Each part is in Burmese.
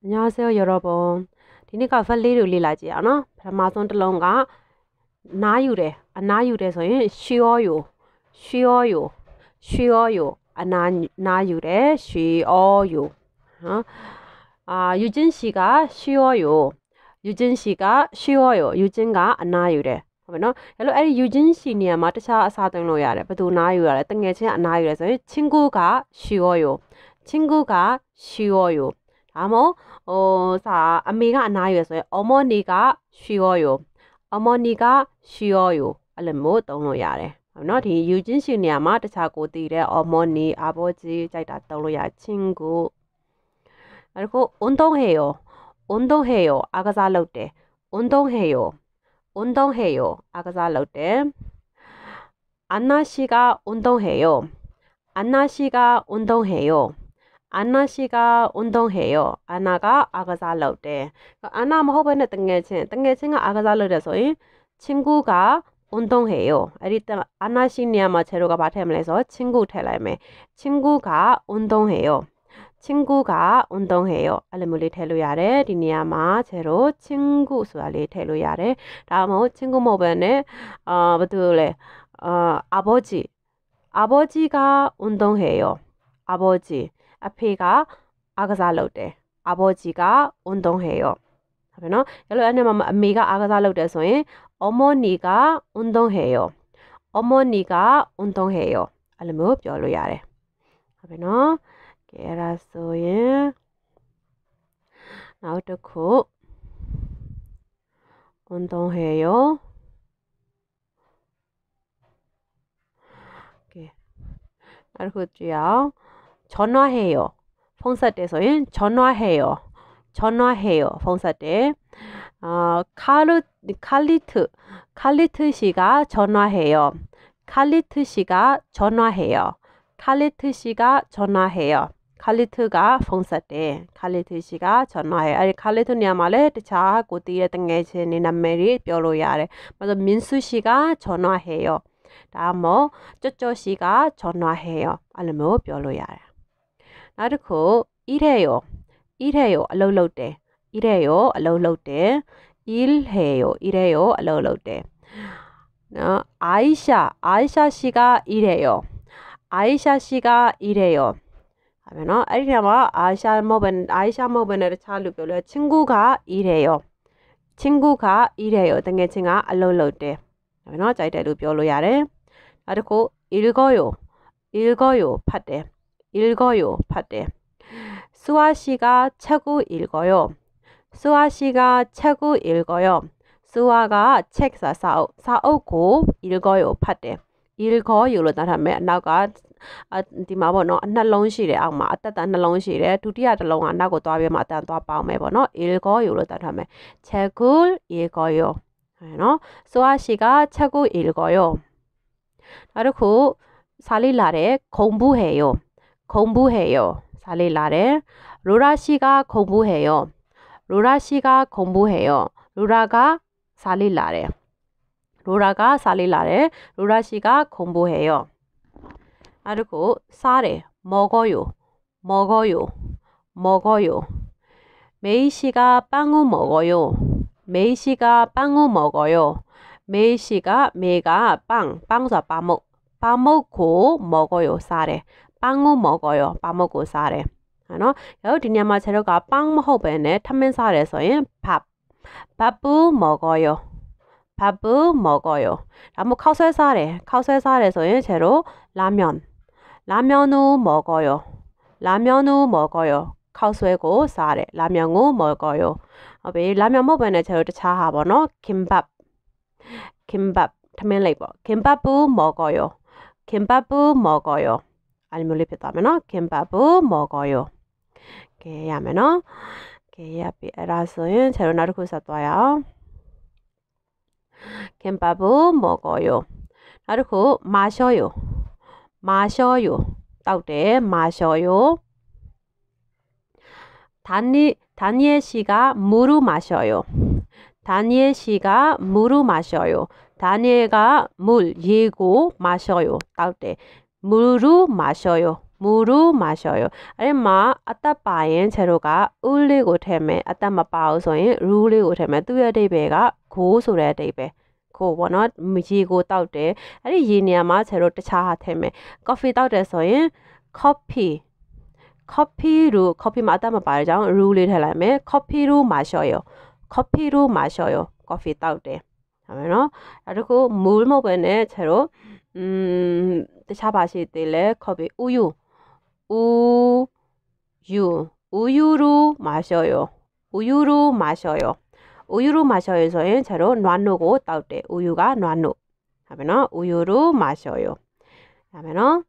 အညာဆဲရောရောပုံဒီနေ့ကဖက်လေးတွေလေ့လာကြည့်ရအောင်နော်ပထမဆုံးတစ်လုံးကနားယူတယ်အနားယူတယ်ဆိုရင်ရှီယောယိုရှီယောယိုရှီယောယိုအနားနားယူတယ်ရှီယောယိုနော်အာယူဂျင်ရှီကရှီယောယိုယူဂျင်ရှီကရှီယောယိုယူဂျင်ကအနားယူတယ်ဟုတ်မယ်နော်အဲ့လိုအဲ့ဒီယူဂျင်းရှီနေရာမှာတခြားအစားသွင်းလို့ရတယ်ဘယ်သူနားယူရလဲတငယ်ချင်းအနားယူရဆိုရင်ချင်းကိုကရှီယောယိုချင်းကိုကရှီယောယို 다음어 사 아미가 안 나요였어요. 어머니가 쉬어요. 어머니가 쉬어요. 알람 뭐 떠오르 야래. နော်ဒီယူချင်းရှ 어머니 아버지 자이다 ုက် 친구. 그리고 운동해요 운동해요아가းကစ 운동해요 운동해요아가းကစ 안나 씨가 운동해요 안나 씨가 운동해요 아나씨가운동해 요. 아나가아가살러 때. 아나뭐허번에등계 친. 등계친가아가살러돼서친구가운동해 요. 이때아나씨니아마제로가바템에서친구태라 메. 친구가운동해 요. 친구가운동해 요. 알레물리텔로야레리니아마제로친구수알리텔로야 레. 다음은친구모변에어뭐들래어아버지아버지가운동해 요. 아버지အဖေကအားကစားလုပ်တယ်အဘောကြီးကဝန်တုံးဟဲရောဟုတ်ပြီနော်အဲ့လိုအဲ့နဲ့မှအမေကအားကစားလုပ်တယ်ဆိုရင်အမောနီကဝန်တုံးဟဲရောအမောနီကဝန်တုံးဟဲရောအဲ့လိုမျိုးပြောလို့ရတယ်ဟုတ်ပြီနော်ကဲအဲ့ဒါဆိုရင်နောက်တစ်ခုဝန်တုံးဟဲရောကဲနောက်တစ်ခုကြည့်အောင် 전화해요. 봉사 때서는 전화해요. 전화해요. 봉사 때. 어, 카르, 칼리트, 칼리트 씨가 전화해요. 칼리트 씨가 전화해요. 칼리트 씨가 전화해요. 칼리트가 봉사 때, 칼리트 씨가 전화해 아니, 칼리트냐말에 자하고 뒤에 등에니 남매리 뼈로야래. 맞아, 민수 씨가 전화해요. 다음 뭐, 쪼쪼 씨가 전화해요. 알면 뼈로야래. နောက်တစ်ခုဤတဲ့ရောဤတဲ့ရောအလုံးလုံးတယ်ဤတဲ့ရောအလုံးလုံးတယ် il ဟေရောဤတဲ့ရောအလုံးလုံးတယ်နော်အိုင်ရှာအိုင်ရှာရှိကဤတဲ့ရောအိုင်ရှာရှိကဤတဲ့ရောဒါပဲနော်အဲ့ဒီနေရာမှာအိုင်ရှာမဟုတ်ဘဲအိုင်ရှာမဟုတ်ဘဲနဲ့တခြားလူပြောလဲချင်းကူကဤတဲ့ရောချင်းကူကဤတဲ့ရောတကယ်ချင်းကအလုံးလုံးတယ်ဒါပဲနော်ကြိုက်တယ်လို့ပြောလို့ရတယ်နောက်တစ်ခု읽어요읽어요ဖတ်တယ် 읽어요. 파데. 수아 씨가 책을 읽어요. 수아 씨가 책을 읽어요. 수아가 책 사사 사오고 읽어요. 파데. 읽어요로 다타나 나가 ဒီမှာပေါ့နော်နှလုံးရှိတယ်အ아ာက်မှာအတတ်တနှလုံးရ 읽어요로 다타나 책을 읽어요နော်ဆိုအရ책을 읽어요 나르쿠 က리라레 공부해요 공부해요. 살릴라레. 로라 씨가 공부해요. 로라 씨가 공부해요. 로라가 살릴라레. 로라가 살릴라레. 로라 씨가 공부해요. 그리고 사레 먹어요. 먹어요. 먹어요. 메이 씨가 빵우 먹어요. 메이 씨가 빵우 먹어요. 메이 씨가 메가 빵 빵사 빠먹 빠먹고 먹어요. 사레 ပန်းကိုမော်ကော်ရောပါမုတ်ကိုစားတယ်နော်။ရောဒီညမှာခြေတော့ကပန်းမဟုတ်ပဲနဲ့ထမင်းစားတယ်ဆိုရင်ဖပ်ဘပူမော်ကော်ရောဘပူမော်ကော်ရောဒါမှခောက်ဆွဲစားတယ်ခောက်ဆွဲစားတယ်ဆိုရင်ခြေတော့လာမြောင်လာမြောင်နူမော်ကော်ရောလာမြောင်နူမော်ကော်ရောခောက်ဆွဲကိုစားတယ်လာမြောင်ကိုမော်ကော်ရောဟုတ်ပြီလာမြောင်မဟုတ်ပဲနဲ့ခြေတော့တခြားဟာပေါ့နော်ခင်ဘပ်ခင်ဘပ်ထမင်းလိုက်ပေါ့ခင်ဘပ်ပူမော်ကော်ရောခင်ဘပ်ပူမော်ကော်ရော 알물리피다면은 김밥을 먹어요. 게 하면은 게야비 라스인 제로나를 구사도요. 김밥 먹어요. 그리고 마셔요. 마셔요. 따우대 마셔요. 다니 다니엘 씨가 물을 마셔요. 다니엘 씨가 물을 마셔요. 다니엘가 물 예고 마셔요. 따우대 မူရူမာရှောယောမူရူမာရှောယောအဲ့မှာအသက်ပါရင်ချေတို့ကဥလေးကိုထည့်မယ်အသက်မပါဘူးဆိုရင်ရူလေးကိုထည့်မယ်သူ့ရဲ့အတိတ်ပဲကခိုးဆိုတဲ့အတိတ်ပဲကိုပေါ့နော်ရေကိုတောက်တယ်အဲ့ဒီရေနေရာမှာချေတို့တခြားဟာထည့်မယ် coffee တောက်တယ်ဆိုရင် coffee coffee လို့ coffee မှာအသက်မပါတဲ့ကြောင့် rule လေးထည့်လိုက်မယ် coffee လို့မှာလျှော်ရော coffee လို့မှာလျှော်ရော coffee တောက်တယ်ဒါပဲเนาะနောက်တစ်ခု mool မဟုတ်ဘဲနဲ့ခြေတို့ 음, 샤바시 딜레 컵이 우유, 우유, 우유로 마셔요. 우유로 마셔요. 우유로 마셔요에서는 자로 놔누고 따올 때 우유가 놔누. 하면은 우유로 마셔요. 하면은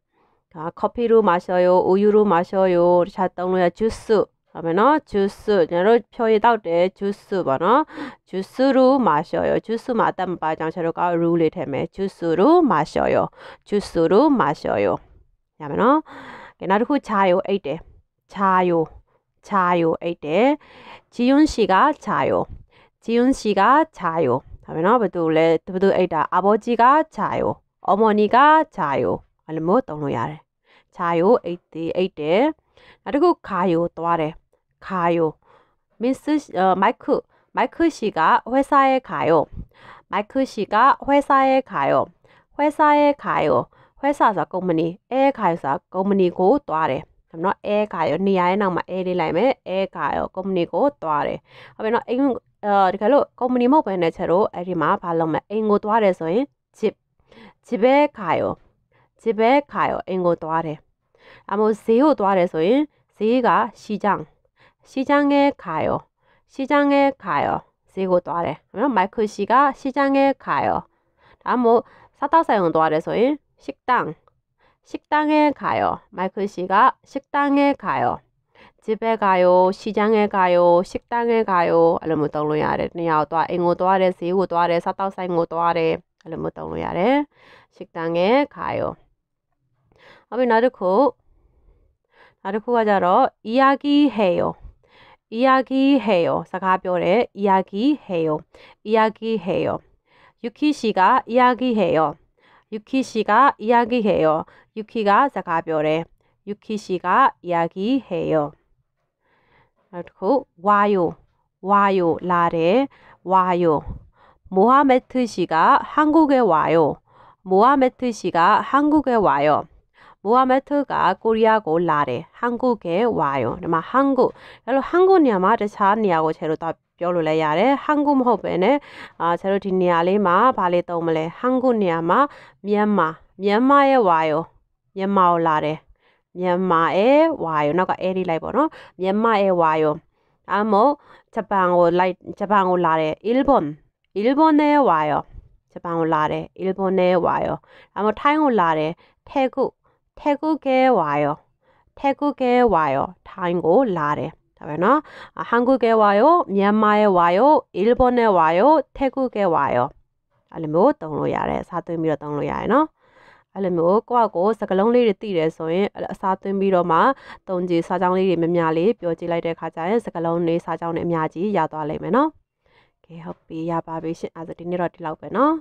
아, 커피로 마셔요. 우유로 마셔요. 샤떡로야 주스. 다음에너주스여러표에따오때주스번호주스로마셔요주스마담바장새로가룰이되매주스로마셔요주스로마셔요다음에너게나르후자요에이때자요자요에이때지윤씨가자요지윤씨가자요다음에너부두래부두에이다아버지가자요어머니가자요알모떠올려야해자요에이때에이때나르고가요또아래가 요. 민스 어, 마이크마이크씨가회사에가 요. 마이크씨가회사에가 요. 회사에가 요. 회사사컴퍼니에가요사컴퍼니고떠아 래. နော်အဲခါရောနေရာရဲ့နောက်မှာအဲလေးလိုက်မယ်အဲခါရော company ကိုသွားတယ်။ဟုတ်ပြီနော်အင်အဲတကယ်လို့ company မဟုတ်ဘဲနဲ့ချက်တော့အဲဒီမှာဘာလုပ်မလဲအင်ကိုသွားတယ်ဆိုရင် chip chip ပဲခါရော chip ပဲခါရောအင်ကိုသွားတယ်။အမို့ဈေးကိုသွားတယ်ဆိုရင်ဈေးကရှီကြောင် 시장에 가요. 시장에 가요. 쓰고또래 그러면 마이크 씨가 시장에 가요. 다음 뭐 사타사용 도래서일 식당. 식당에 가요. 마이크 씨가 식당에 가요. 집에 가요. 시장에 가요. 식당에 가요. 알람 떠올려야 아래. 또 앵어도 래쓰고도래 사타사용도 래알람 떠올려야 아 식당에 가요. 아비 나르코 나르코 가자로 이야기해요. 이야기해요. 사가 별에 이야기해요. 이야기해요. 유키 씨가 이야기해요. 유키 씨가 이야기해요. 유키가 사가 별에 유키 씨가 이야기해요. 그리고 와요. 와요. 라레 와요. 모하메트 씨가 한국에 와요. 모하메트 씨가 한국에 와요. မိုဟာမက်သူကကိုရီးယားကိုလာတယ်ဟန်ဂုကေဝါယောဒီမှာဟန်ဂုအဲ့လိုဟန်ဂုနေရာမှာတခြားနေရာကိုချေလို့တော့ပြောလို့လည်းရတယ်ဟန်ဂုမဟုတ်ပဲねအာချေလို့ဒီနေရာလေးမှာဘာလေးသုံးမလဲဟန်ဂုနေရာမှာမြန်မာမြန်မာရဲ့ဝါယောမြန်မာကိုလာတယ်မြန်မာရဲ့ဝါယောနောက်ကအဲဒီလိုက်ပေါ့နော်မြန်မာရဲ့ဝါယောအမောဂျပန်ကိုလိုက်ဂျပန်ကိုလာတယ်အီလ်ဘွန်အီလ်ဘွန်ရဲ့ဝါယောဂျပန်ကိုလာတယ်အီလ်ဘွန်ရဲ့ဝါယောအမောထိုင်းကိုလာတယ်ထဲကု태국에와 요. 태국에와 요. 타인고라 레. 다음에는한국에와 요. 미얀마에와 요. 일본에와 요. 태국에와 요. အဲ့လိုမျိုးတုံးလို့ရတယ်အစားသွင်းပြီးတော့တုံးလို့ရတယ်နော်အဲ့လိုမျိုးကိုယ့်အကိုစကလုံးလေးတွေတည်တယ်ဆိုရင်အစားသွင်းပြီးတော့မှတုံးကြီးစားကြောင်းလေးတွေများများလေးပြောကြည့်လိုက်တဲ့အခါကျရင်စကလုံးလေးစားကြောင်းတွေအများကြီးရသွားလိမ့်မယ်နော်ကဲဟုတ်ပြီရပါပြီရှင်အဲ့ဒါဒီနေ့တော့ဒီလောက်ပဲနော်